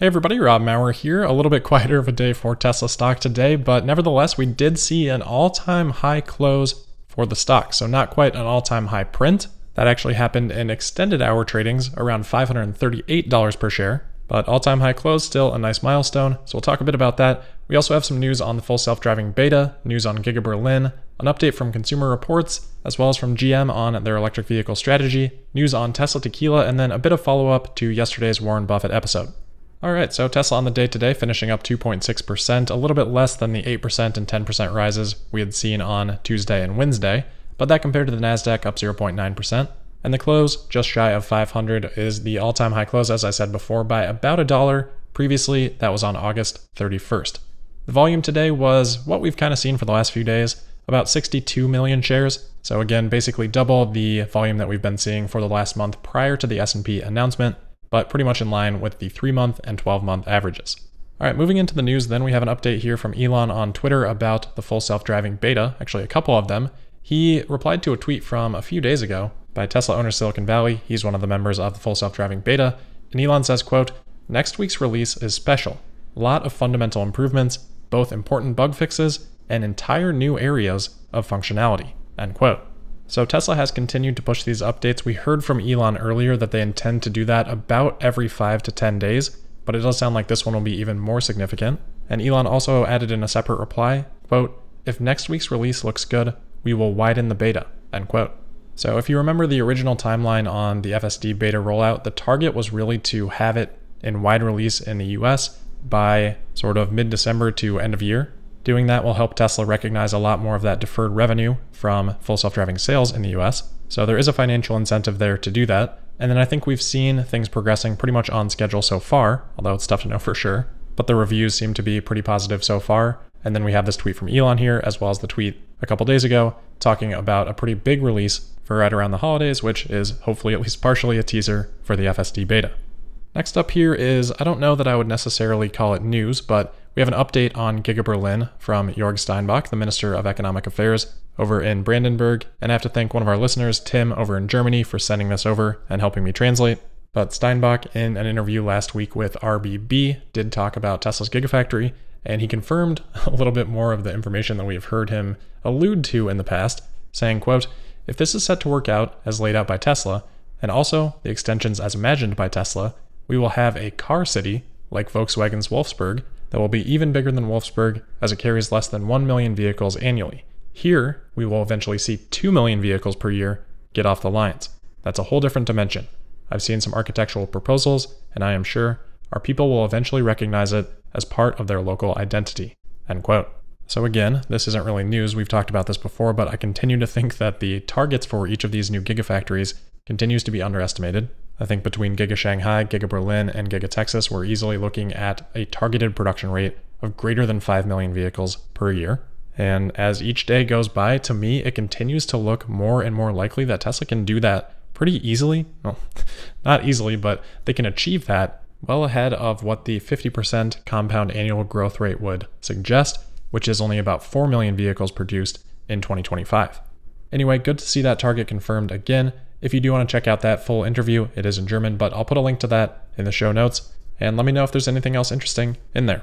Hey everybody, Rob Maurer here. A little bit quieter of a day for Tesla stock today, but nevertheless, we did see an all time high close for the stock. So, not quite an all time high print. That actually happened in extended hour tradings around $538 per share, but all time high close, still a nice milestone. So, we'll talk a bit about that. We also have some news on the full self driving beta, news on Giga Berlin, an update from Consumer Reports, as well as from GM on their electric vehicle strategy, news on Tesla Tequila, and then a bit of follow up to yesterday's Warren Buffett episode. All right, so Tesla on the day today finishing up 2.6%, a little bit less than the 8% and 10% rises we had seen on Tuesday and Wednesday, but that compared to the NASDAQ up 0.9%. And the close, just shy of 500, is the all time high close, as I said before, by about a dollar. Previously, that was on August 31st. The volume today was what we've kind of seen for the last few days about 62 million shares. So again, basically double the volume that we've been seeing for the last month prior to the S&P announcement but pretty much in line with the 3 month and 12 month averages. All right, moving into the news, then we have an update here from Elon on Twitter about the full self driving beta, actually, a couple of them. He replied to a tweet from a few days ago by Tesla owner Silicon Valley. He's one of the members of the full self driving beta. And Elon says, quote, Next week's release is special. Lot of fundamental improvements, both important bug fixes and entire new areas of functionality. End quote. So Tesla has continued to push these updates. We heard from Elon earlier that they intend to do that about every 5 to 10 days, but it does sound like this one will be even more significant. And Elon also added in a separate reply, quote, if next week's release looks good, we will widen the beta, end quote. So if you remember the original timeline on the FSD beta rollout, the target was really to have it in wide release in the US by sort of mid-December to end of year, Doing that will help Tesla recognize a lot more of that deferred revenue from full self driving sales in the US. So there is a financial incentive there to do that. And then I think we've seen things progressing pretty much on schedule so far, although it's tough to know for sure. But the reviews seem to be pretty positive so far. And then we have this tweet from Elon here, as well as the tweet a couple days ago, talking about a pretty big release for right around the holidays, which is hopefully at least partially a teaser for the FSD beta. Next up here is I don't know that I would necessarily call it news, but we have an update on Giga Berlin from Jorg Steinbach, the Minister of Economic Affairs over in Brandenburg, and I have to thank one of our listeners, Tim, over in Germany, for sending this over and helping me translate. But Steinbach, in an interview last week with RBB, did talk about Tesla's Gigafactory, and he confirmed a little bit more of the information that we have heard him allude to in the past, saying, quote, if this is set to work out as laid out by Tesla, and also the extensions as imagined by Tesla, we will have a car city like Volkswagen's Wolfsburg that will be even bigger than Wolfsburg as it carries less than 1 million vehicles annually. Here, we will eventually see 2 million vehicles per year get off the lines. That's a whole different dimension. I've seen some architectural proposals, and I am sure our people will eventually recognize it as part of their local identity. End quote. So, again, this isn't really news. We've talked about this before, but I continue to think that the targets for each of these new gigafactories continues to be underestimated. I think between Giga Shanghai, Giga Berlin, and Giga Texas, we're easily looking at a targeted production rate of greater than 5 million vehicles per year. And as each day goes by, to me, it continues to look more and more likely that Tesla can do that pretty easily. Well, not easily, but they can achieve that well ahead of what the 50% compound annual growth rate would suggest, which is only about 4 million vehicles produced in 2025. Anyway, good to see that target confirmed again if you do want to check out that full interview, it is in German, but I'll put a link to that in the show notes, and let me know if there's anything else interesting in there.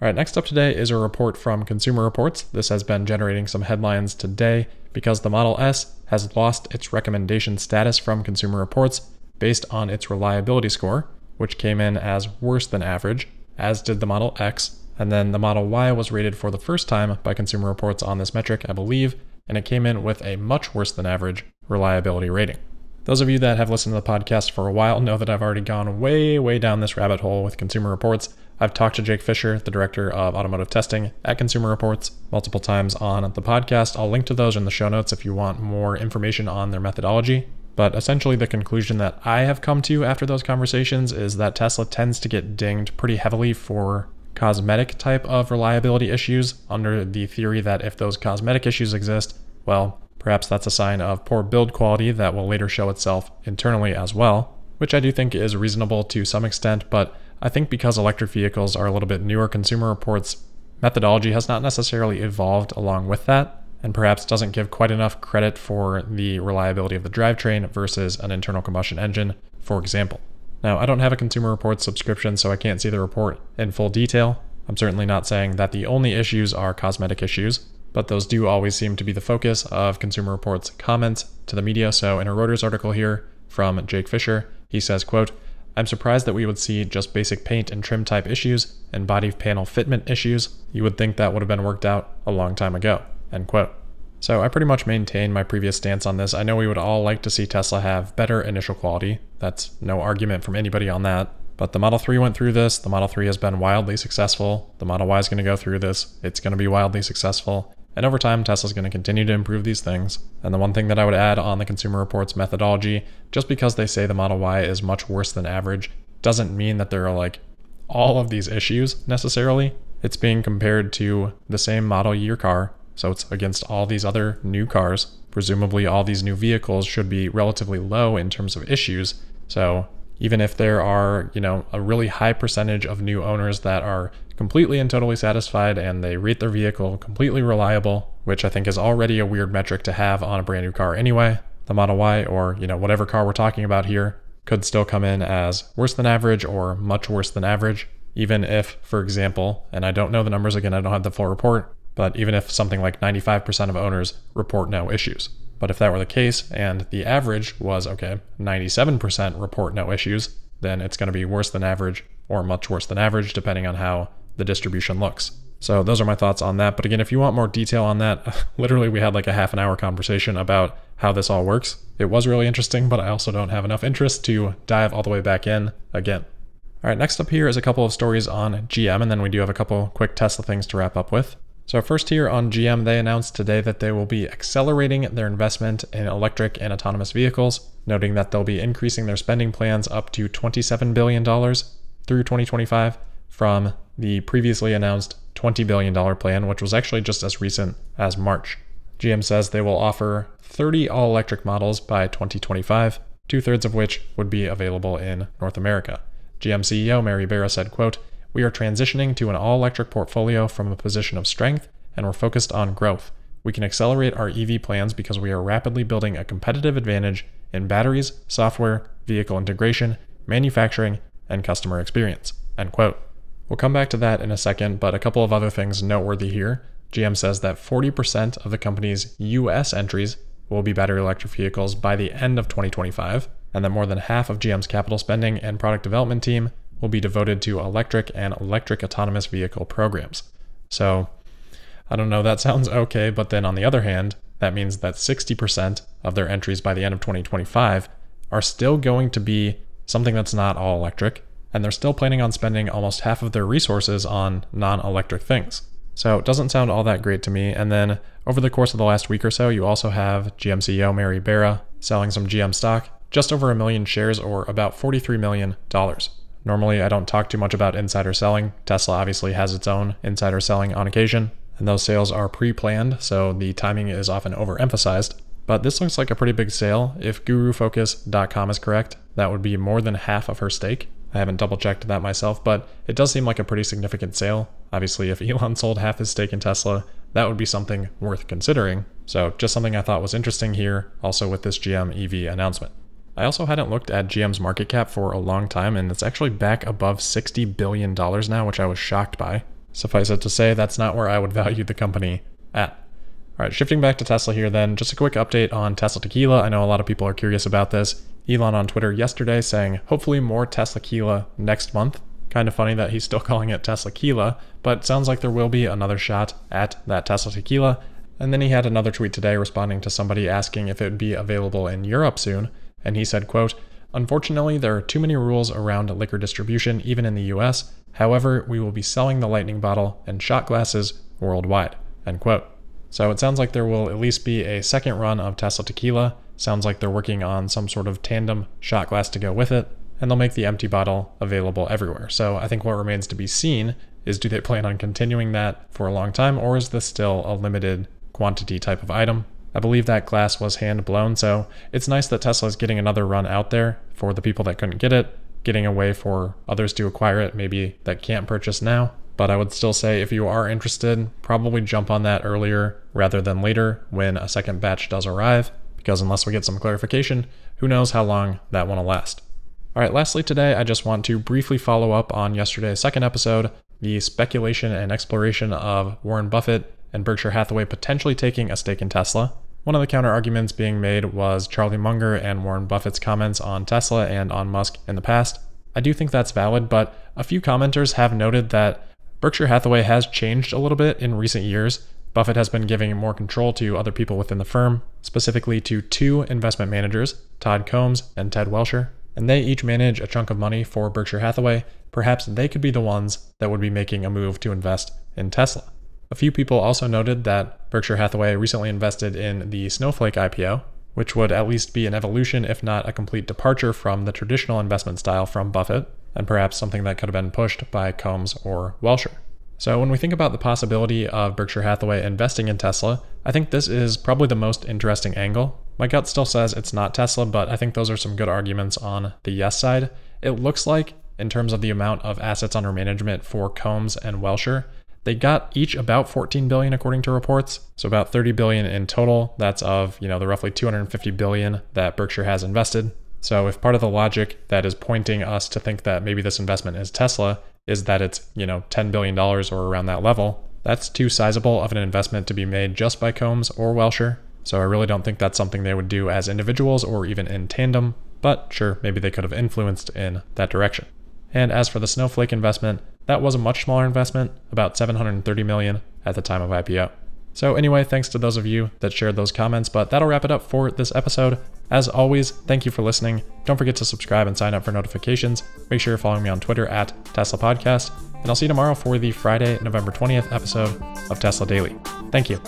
All right, next up today is a report from Consumer Reports. This has been generating some headlines today because the Model S has lost its recommendation status from Consumer Reports based on its reliability score, which came in as worse than average, as did the Model X. And then the Model Y was rated for the first time by Consumer Reports on this metric, I believe, and it came in with a much worse than average reliability rating. Those of you that have listened to the podcast for a while know that I've already gone way, way down this rabbit hole with Consumer Reports. I've talked to Jake Fisher, the director of automotive testing at Consumer Reports, multiple times on the podcast. I'll link to those in the show notes if you want more information on their methodology. But essentially, the conclusion that I have come to after those conversations is that Tesla tends to get dinged pretty heavily for cosmetic type of reliability issues under the theory that if those cosmetic issues exist, well, perhaps that's a sign of poor build quality that will later show itself internally as well, which I do think is reasonable to some extent, but I think because electric vehicles are a little bit newer, Consumer Reports methodology has not necessarily evolved along with that, and perhaps doesn't give quite enough credit for the reliability of the drivetrain versus an internal combustion engine, for example. Now, I don't have a Consumer Reports subscription, so I can't see the report in full detail. I'm certainly not saying that the only issues are cosmetic issues, but those do always seem to be the focus of Consumer Reports' comments to the media. So in a Reuters article here from Jake Fisher, he says, quote, I'm surprised that we would see just basic paint and trim type issues and body panel fitment issues. You would think that would have been worked out a long time ago, end quote. So I pretty much maintain my previous stance on this. I know we would all like to see Tesla have better initial quality. That's no argument from anybody on that. But the Model 3 went through this. The Model 3 has been wildly successful. The Model Y is going to go through this. It's going to be wildly successful. And over time, Tesla's going to continue to improve these things. And the one thing that I would add on the Consumer Reports methodology, just because they say the Model Y is much worse than average, doesn't mean that there are like all of these issues necessarily. It's being compared to the same model year car so it's against all these other new cars. Presumably, all these new vehicles should be relatively low in terms of issues. So even if there are, you know, a really high percentage of new owners that are completely and totally satisfied and they rate their vehicle completely reliable, which I think is already a weird metric to have on a brand new car anyway, the Model Y or, you know, whatever car we're talking about here could still come in as worse than average or much worse than average, even if, for example, and I don't know the numbers again, I don't have the full report, but even if something like 95% of owners report no issues. But if that were the case and the average was, okay, 97% report no issues, then it's going to be worse than average or much worse than average, depending on how the distribution looks. So those are my thoughts on that. But again, if you want more detail on that, literally we had like a half an hour conversation about how this all works. It was really interesting, but I also don't have enough interest to dive all the way back in again. All right, next up here is a couple of stories on GM, and then we do have a couple quick Tesla things to wrap up with. So, first here on GM, they announced today that they will be accelerating their investment in electric and autonomous vehicles, noting that they'll be increasing their spending plans up to $27 billion through 2025 from the previously announced $20 billion plan, which was actually just as recent as March. GM says they will offer 30 all electric models by 2025, two thirds of which would be available in North America. GM CEO Mary Barra said, quote, we are transitioning to an all electric portfolio from a position of strength, and we're focused on growth. We can accelerate our EV plans because we are rapidly building a competitive advantage in batteries, software, vehicle integration, manufacturing, and customer experience. End quote. We'll come back to that in a second, but a couple of other things noteworthy here. GM says that 40% of the company's US entries will be battery electric vehicles by the end of 2025, and that more than half of GM's capital spending and product development team will be devoted to electric and electric autonomous vehicle programs. So, I don't know, that sounds okay, but then on the other hand, that means that 60% of their entries by the end of 2025 are still going to be something that's not all electric, and they're still planning on spending almost half of their resources on non electric things. So it doesn't sound all that great to me. And then over the course of the last week or so, you also have GM CEO Mary Barra selling some GM stock, just over a million shares or about $43 million. Normally, I don't talk too much about insider selling. Tesla obviously has its own insider selling on occasion, and those sales are pre planned, so the timing is often overemphasized. But this looks like a pretty big sale. If gurufocus.com is correct, that would be more than half of her stake. I haven't double checked that myself, but it does seem like a pretty significant sale. Obviously, if Elon sold half his stake in Tesla, that would be something worth considering. So, just something I thought was interesting here, also with this GM EV announcement. I also hadn't looked at GM's market cap for a long time, and it's actually back above $60 billion now, which I was shocked by. Suffice it to say, that's not where I would value the company at. All right, shifting back to Tesla here then, just a quick update on Tesla Tequila. I know a lot of people are curious about this. Elon on Twitter yesterday saying, hopefully more Tesla Tequila next month. Kind of funny that he's still calling it Tesla Tequila, but sounds like there will be another shot at that Tesla Tequila. And then he had another tweet today responding to somebody asking if it would be available in Europe soon. And he said, quote, Unfortunately, there are too many rules around liquor distribution, even in the US. However, we will be selling the lightning bottle and shot glasses worldwide. End quote. So it sounds like there will at least be a second run of Tesla Tequila. Sounds like they're working on some sort of tandem shot glass to go with it, and they'll make the empty bottle available everywhere. So I think what remains to be seen is do they plan on continuing that for a long time, or is this still a limited quantity type of item? I believe that glass was hand blown, so it's nice that Tesla is getting another run out there for the people that couldn't get it, getting a way for others to acquire it, maybe that can't purchase now. But I would still say if you are interested, probably jump on that earlier rather than later when a second batch does arrive, because unless we get some clarification, who knows how long that one will last. All right, lastly today, I just want to briefly follow up on yesterday's second episode the speculation and exploration of Warren Buffett and Berkshire Hathaway potentially taking a stake in Tesla. One of the counter arguments being made was Charlie Munger and Warren Buffett's comments on Tesla and on Musk in the past. I do think that's valid, but a few commenters have noted that Berkshire Hathaway has changed a little bit in recent years. Buffett has been giving more control to other people within the firm, specifically to two investment managers, Todd Combs and Ted Welsher, and they each manage a chunk of money for Berkshire Hathaway. Perhaps they could be the ones that would be making a move to invest in Tesla. A few people also noted that Berkshire Hathaway recently invested in the Snowflake IPO, which would at least be an evolution, if not a complete departure from the traditional investment style from Buffett, and perhaps something that could have been pushed by Combs or Welsher. So, when we think about the possibility of Berkshire Hathaway investing in Tesla, I think this is probably the most interesting angle. My gut still says it's not Tesla, but I think those are some good arguments on the yes side. It looks like, in terms of the amount of assets under management for Combs and Welsher, they got each about 14 billion according to reports, so about 30 billion in total. That's of, you know, the roughly 250 billion that Berkshire has invested. So if part of the logic that is pointing us to think that maybe this investment is Tesla is that it's, you know, $10 billion or around that level, that's too sizable of an investment to be made just by Combs or Welsher. So I really don't think that's something they would do as individuals or even in tandem, but sure, maybe they could have influenced in that direction. And as for the Snowflake investment, that was a much smaller investment, about 730 million at the time of IPO. So anyway, thanks to those of you that shared those comments, but that'll wrap it up for this episode. As always, thank you for listening. Don't forget to subscribe and sign up for notifications. Make sure you're following me on Twitter at Tesla Podcast, and I'll see you tomorrow for the Friday, November 20th episode of Tesla Daily. Thank you.